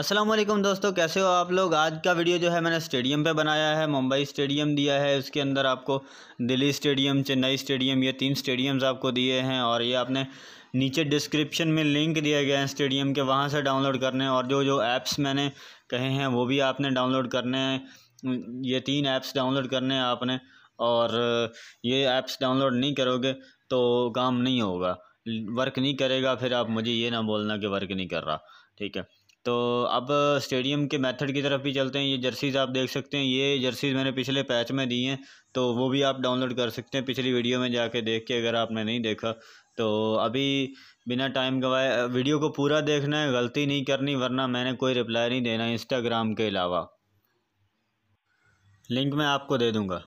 असलम दोस्तों कैसे हो आप लोग आज का वीडियो जो है मैंने स्टेडियम पे बनाया है मुंबई स्टेडियम दिया है उसके अंदर आपको दिल्ली स्टेडियम चेन्नई स्टेडियम ये तीन स्टेडियम्स आपको दिए हैं और ये आपने नीचे डिस्क्रिप्शन में लिंक दिया गया है स्टेडियम के वहाँ से डाउनलोड करने और जो जो ऐप्स मैंने कहे हैं वो भी आपने डाउनलोड करने हैं ये तीन ऐप्स डाउनलोड करने हैं आपने और ये ऐप्स डाउनलोड नहीं करोगे तो काम नहीं होगा वर्क नहीं करेगा फिर आप मुझे ये ना बोलना कि वर्क नहीं कर रहा ठीक है तो अब स्टेडियम के मेथड की तरफ भी चलते हैं ये जर्सीज़ आप देख सकते हैं ये जर्सीज़ मैंने पिछले पैच में दी हैं तो वो भी आप डाउनलोड कर सकते हैं पिछली वीडियो में जाके देख के अगर आपने नहीं देखा तो अभी बिना टाइम गवाए वीडियो को पूरा देखना है गलती नहीं करनी वरना मैंने कोई रिप्लाई नहीं देना इंस्टाग्राम के अलावा लिंक मैं आपको दे दूँगा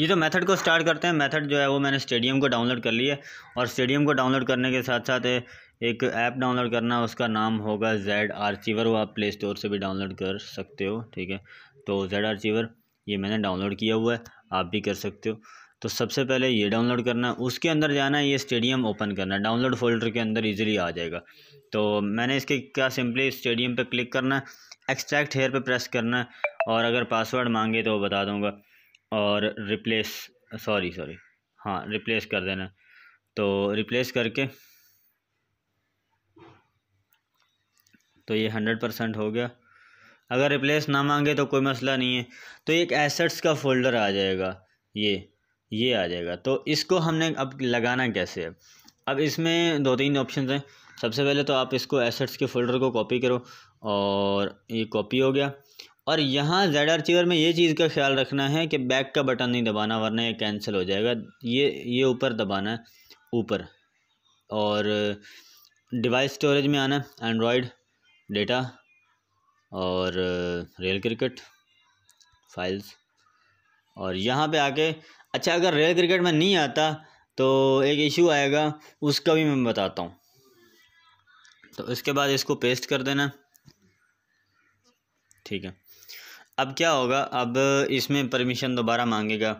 ये जो मेथड को स्टार्ट करते हैं मेथड जो है वो मैंने स्टेडियम को डाउनलोड कर लिया और स्टेडियम को डाउनलोड करने के साथ साथ एक ऐप डाउनलोड करना उसका नाम होगा जेड आर्चीवर वो आप प्ले स्टोर से भी डाउनलोड कर सकते हो ठीक है तो जेड आर्चीवर ये मैंने डाउनलोड किया हुआ है आप भी कर सकते हो तो सबसे पहले ये डाउनलोड करना है उसके अंदर जाना है ये स्टेडियम ओपन करना है डाउनलोड फोल्डर के अंदर इजीली आ जाएगा तो मैंने इसके क्या सिंपली स्टेडियम पे क्लिक करना है एक्सट्रैक्ट हेयर पे प्रेस करना है और अगर पासवर्ड मांगे तो बता दूंगा और रिप्लेस सॉरी सॉरी हाँ रिप्लेस कर देना तो रिप्लेस करके तो ये हंड्रेड परसेंट हो गया अगर रिप्लेस ना मांगे तो कोई मसला नहीं है तो एक एसेट्स का फोल्डर आ जाएगा ये ये आ जाएगा तो इसको हमने अब लगाना कैसे है अब इसमें दो तीन ऑप्शन हैं सबसे पहले तो आप इसको एसेट्स के फोल्डर को कॉपी करो और ये कॉपी हो गया और यहाँ जेड आर चीवर में ये चीज़ का ख्याल रखना है कि बैक का बटन नहीं दबाना वरना ये कैंसिल हो जाएगा ये ये ऊपर दबाना है ऊपर और डिवाइस स्टोरेज में आना है एंड्रॉयड डेटा और रेल क्रिकेट फाइल्स और यहाँ पे आके अच्छा अगर रेल क्रिकेट में नहीं आता तो एक इशू आएगा उसका भी मैं बताता हूँ तो इसके बाद इसको पेस्ट कर देना ठीक है अब क्या होगा अब इसमें परमिशन दोबारा मांगेगा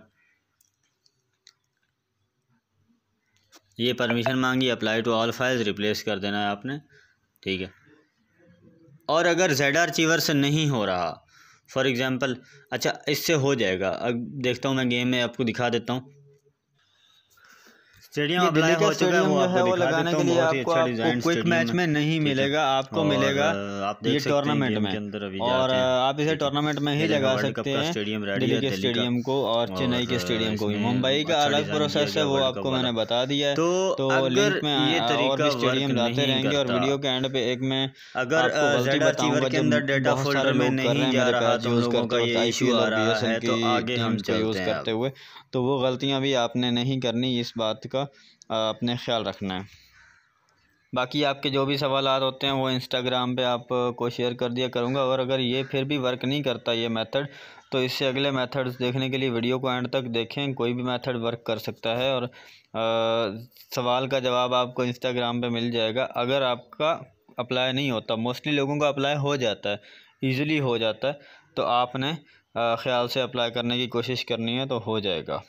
ये परमिशन मांगी apply to all files replace कर देना है आपने ठीक है और अगर जेड चीवर से नहीं हो रहा फॉर एग्ज़ाम्पल अच्छा इससे हो जाएगा अब देखता हूँ मैं गेम में आपको दिखा देता हूँ स्टेडियम अप्लाई हो चुका है वो आपको दिखा देता हूं बहुत ही अच्छा डिजाइन क्विक मैच में नहीं मिलेगा आपको मिलेगा आप ये टूर्नामेंट में और आप इसे टूर्नामेंट में ही लगा सकते हैं दिल्ली के स्टेडियम को और चेन्नई के स्टेडियम को भी मुंबई का अच्छा अलग प्रोसेस है वो आपको मैंने बता दिया है तो लिंक तो में और भी स्टेडियम लाते रहेंगे और वीडियो के एंड पे एक में अगर बताऊंगा के अंदर डेटा फोल्डर में नहीं जा रहा तो लोगों का ये इशू आ रहा है तो आगे हम यूज़ करते हुए तो वो गलतियां भी आपने नहीं करनी इस बात का का अपने ख्याल रखना है बाकी आपके जो भी सवाल होते हैं वो इंस्टाग्राम पे आपको शेयर कर दिया करूँगा और अगर ये फिर भी वर्क नहीं करता ये मेथड तो इससे अगले मेथड्स देखने के लिए वीडियो को एंड तक देखें कोई भी मेथड वर्क कर सकता है और आ, सवाल का जवाब आपको इंस्टाग्राम पे मिल जाएगा अगर आपका अप्लाई नहीं होता मोस्टली लोगों का अप्लाई हो जाता है ईज़िली हो जाता है तो आपने ख़्याल से अप्लाई करने की कोशिश करनी है तो हो जाएगा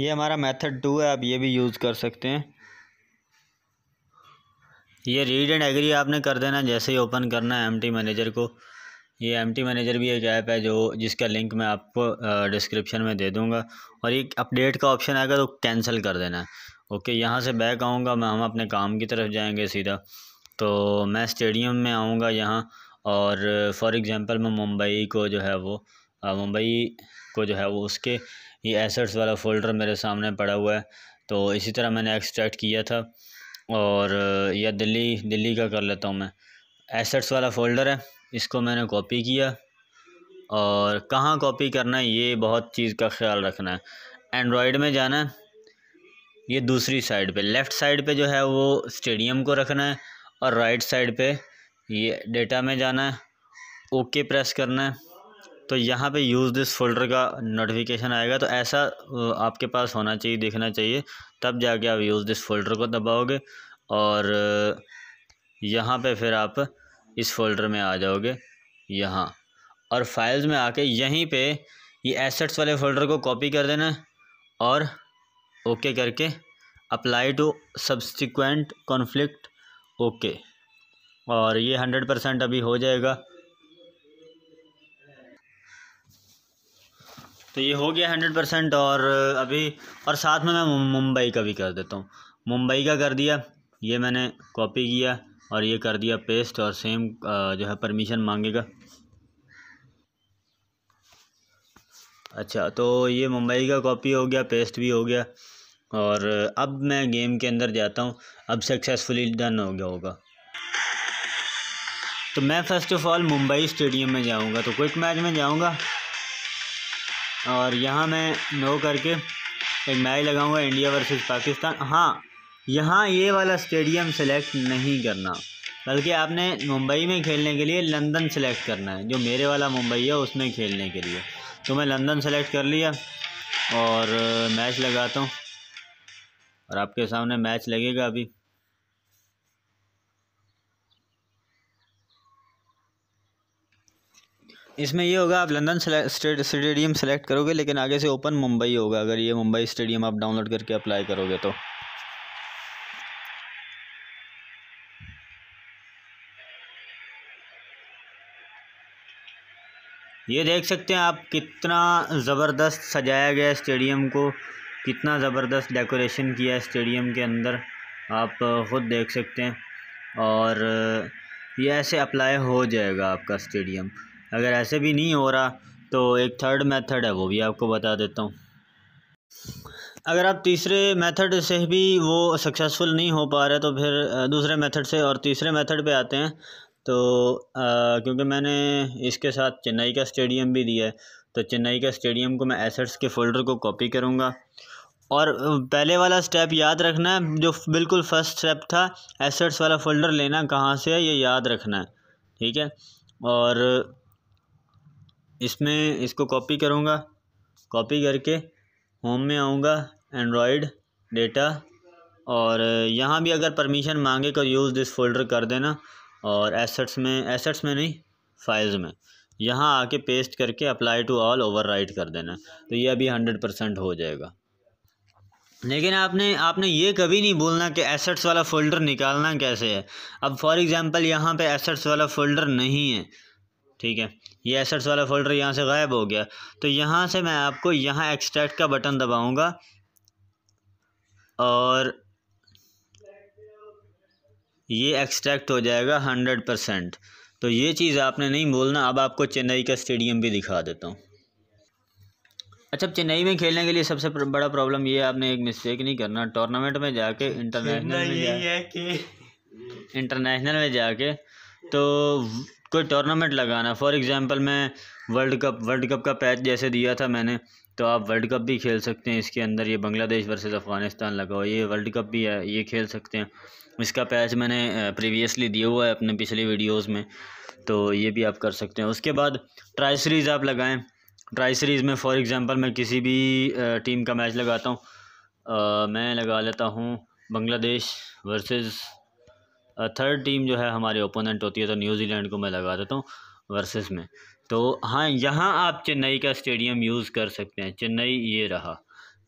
ये हमारा मेथड टू है आप ये भी यूज़ कर सकते हैं ये रीड एंड एग्री आपने कर देना जैसे ही ओपन करना है एमटी मैनेजर को ये एमटी मैनेजर भी एक ऐप है जो जिसका लिंक मैं आपको डिस्क्रिप्शन में दे दूँगा और एक अपडेट का ऑप्शन आएगा तो कैंसिल कर देना है ओके यहाँ से बैक आऊँगा मैं हम अपने काम की तरफ जाएंगे सीधा तो मैं स्टेडियम में आऊँगा यहाँ और फॉर एग्ज़ाम्पल मैं मुंबई को जो है वो मुंबई को जो है वो उसके ये एसेट्स वाला फ़ोल्डर मेरे सामने पड़ा हुआ है तो इसी तरह मैंने एक्सट्रैक्ट किया था और या दिल्ली दिल्ली का कर लेता हूँ मैं एसेट्स वाला फ़ोल्डर है इसको मैंने कॉपी किया और कहाँ कॉपी करना है ये बहुत चीज़ का ख्याल रखना है एंड्रॉयड में जाना है ये दूसरी साइड पे लेफ़्ट साइड पे जो है वो स्टेडियम को रखना है और राइट साइड पे ये डेटा में जाना है ओके प्रेस करना है तो यहाँ पे यूज़ दिस फोल्डर का नोटिफिकेशन आएगा तो ऐसा आपके पास होना चाहिए देखना चाहिए तब जाके आप यूज़ दिस फोल्डर को दबाओगे और यहाँ पे फिर आप इस फोल्डर में आ जाओगे यहाँ और फाइल्स में आके यहीं पे ये एसेट्स वाले फ़ोल्डर को कॉपी कर देना और ओके करके apply to subsequent conflict okay और ये हंड्रेड परसेंट अभी हो जाएगा तो ये हो गया हंड्रेड परसेंट और अभी और साथ में मैं मुंबई का भी कर देता हूँ मुंबई का कर दिया ये मैंने कॉपी किया और ये कर दिया पेस्ट और सेम जो है परमिशन मांगेगा अच्छा तो ये मुंबई का कॉपी हो गया पेस्ट भी हो गया और अब मैं गेम के अंदर जाता हूँ अब सक्सेसफुली डन हो गया होगा तो मैं first of all Mumbai stadium में जाऊँगा तो क्विक मैच में जाऊँगा और यहाँ मैं नो करके एक मैच लगाऊंगा इंडिया वर्सेस पाकिस्तान हाँ यहाँ ये वाला स्टेडियम सेलेक्ट नहीं करना बल्कि आपने मुंबई में खेलने के लिए लंदन सेलेक्ट करना है जो मेरे वाला मुंबई है उसमें खेलने के लिए तो मैं लंदन सेलेक्ट कर लिया और मैच लगाता हूँ और आपके सामने मैच लगेगा अभी इसमें ये होगा आप लंदन स्टेडियम सेलेक्ट करोगे लेकिन आगे से ओपन मुंबई होगा अगर ये मुंबई स्टेडियम आप डाउनलोड करके अप्लाई करोगे तो ये देख सकते हैं आप कितना ज़बरदस्त सजाया गया स्टेडियम को कितना ज़बरदस्त डेकोरेशन किया है स्टेडियम के अंदर आप ख़ुद देख सकते हैं और ये ऐसे अप्लाई हो जाएगा आपका स्टेडियम अगर ऐसे भी नहीं हो रहा तो एक थर्ड मेथड है वो भी आपको बता देता हूँ अगर आप तीसरे मेथड से भी वो सक्सेसफुल नहीं हो पा रहे तो फिर दूसरे मेथड से और तीसरे मेथड पे आते हैं तो आ, क्योंकि मैंने इसके साथ चेन्नई का स्टेडियम भी दिया है तो चेन्नई का स्टेडियम को मैं एसेट्स के फ़ोल्डर को कॉपी करूँगा और पहले वाला स्टेप याद रखना है जो बिल्कुल फर्स्ट स्टेप था एसेट्स वाला फ़ोल्डर लेना कहाँ से है ये याद रखना है ठीक है और इसमें इसको कॉपी करूँगा कॉपी करके होम में आऊँगा एंड्रॉयड डेटा और यहाँ भी अगर परमिशन मांगे तो यूज़ दिस फोल्डर कर देना और एसेट्स में एसेट्स में नहीं फाइल्स में यहाँ आके पेस्ट करके अप्लाई टू ऑल ओवर कर देना तो ये अभी हंड्रेड परसेंट हो जाएगा लेकिन आपने आपने ये कभी नहीं बोलना कि एसेट्स वाला फ़ोल्डर निकालना कैसे है अब फॉर एग्ज़ाम्पल यहाँ पे एसेट्स वाला फ़ोल्डर नहीं है ठीक है ये एसेट्स वाला फ़ोल्डर यहाँ से गायब हो गया तो यहाँ से मैं आपको यहाँ एक्सट्रैक्ट का बटन दबाऊँगा और ये एक्सट्रैक्ट हो जाएगा हंड्रेड परसेंट तो ये चीज़ आपने नहीं बोलना अब आपको चेन्नई का स्टेडियम भी दिखा देता हूँ अच्छा चेन्नई में खेलने के लिए सबसे बड़ा प्रॉब्लम ये आपने एक मिस्टेक नहीं करना टूर्नामेंट में जाके इंटरनेशनल में जाके इंटरनेशनल में जाके तो कोई टूर्नामेंट लगाना फॉर एग्ज़ाम्पल मैं वर्ल्ड कप वर्ल्ड कप का पैच जैसे दिया था मैंने तो आप वर्ल्ड कप भी खेल सकते हैं इसके अंदर ये बांग्लादेश वर्सेस अफ़गानिस्तान लगाओ ये वर्ल्ड कप भी है ये खेल सकते हैं इसका पैच मैंने प्रीवियसली दिया हुआ है अपने पिछले वीडियोस में तो ये भी आप कर सकते हैं उसके बाद ट्राई सीरीज़ आप लगाएं ट्राई सीरीज़ में फॉर एग्ज़ाम्पल मैं किसी भी टीम का मैच लगाता हूँ मैं लगा लेता हूँ बांग्लादेश वर्सेज़ थर्ड टीम जो है हमारी ओपोनेंट होती है तो न्यूजीलैंड को मैं लगा देता हूँ वर्सेस में तो हाँ यहाँ आप चेन्नई का स्टेडियम यूज़ कर सकते हैं चेन्नई ये रहा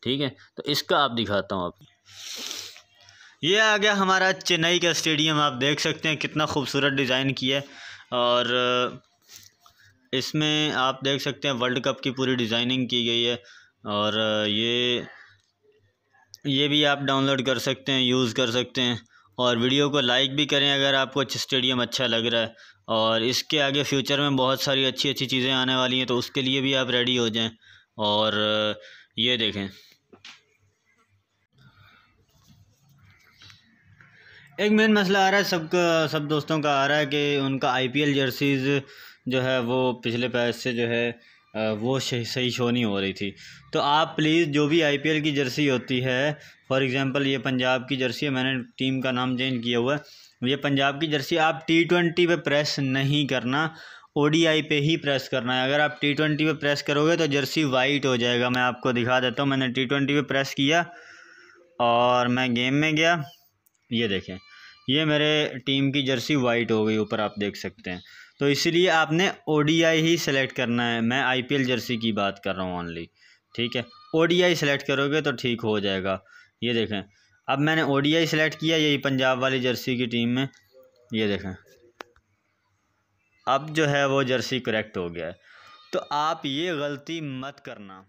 ठीक है तो इसका आप दिखाता हूँ आप ये आ गया हमारा चेन्नई का स्टेडियम आप देख सकते हैं कितना खूबसूरत डिज़ाइन किया है और इसमें आप देख सकते हैं वर्ल्ड कप की पूरी डिज़ाइनिंग की गई है और ये ये भी आप डाउनलोड कर सकते हैं यूज़ कर सकते हैं और वीडियो को लाइक भी करें अगर आपको स्टेडियम अच्छा लग रहा है और इसके आगे फ्यूचर में बहुत सारी अच्छी अच्छी चीज़ें आने वाली हैं तो उसके लिए भी आप रेडी हो जाएं और ये देखें एक मेन मसला आ रहा है सब सब दोस्तों का आ रहा है कि उनका आईपीएल जर्सीज़ जो है वो पिछले पैसे से जो है वो सही शो नहीं हो रही थी तो आप प्लीज़ जो भी आईपीएल की जर्सी होती है फॉर एग्जांपल ये पंजाब की जर्सी है मैंने टीम का नाम चेंज किया हुआ है ये पंजाब की जर्सी आप टी ट्वेंटी पर प्रेस नहीं करना ओडीआई पे ही प्रेस करना है अगर आप टी ट्वेंटी पर प्रेस करोगे तो जर्सी वाइट हो जाएगा मैं आपको दिखा देता हूँ मैंने टी ट्वेंटी पर प्रेस किया और मैं गेम में गया ये देखें ये मेरे टीम की जर्सी वाइट हो गई ऊपर आप देख सकते हैं तो इसीलिए आपने ओ ही सेलेक्ट करना है मैं आई जर्सी की बात कर रहा हूँ ऑनली ठीक है ओ सेलेक्ट करोगे तो ठीक हो जाएगा ये देखें अब मैंने ओ सेलेक्ट किया यही पंजाब वाली जर्सी की टीम में ये देखें अब जो है वो जर्सी करेक्ट हो गया है तो आप ये गलती मत करना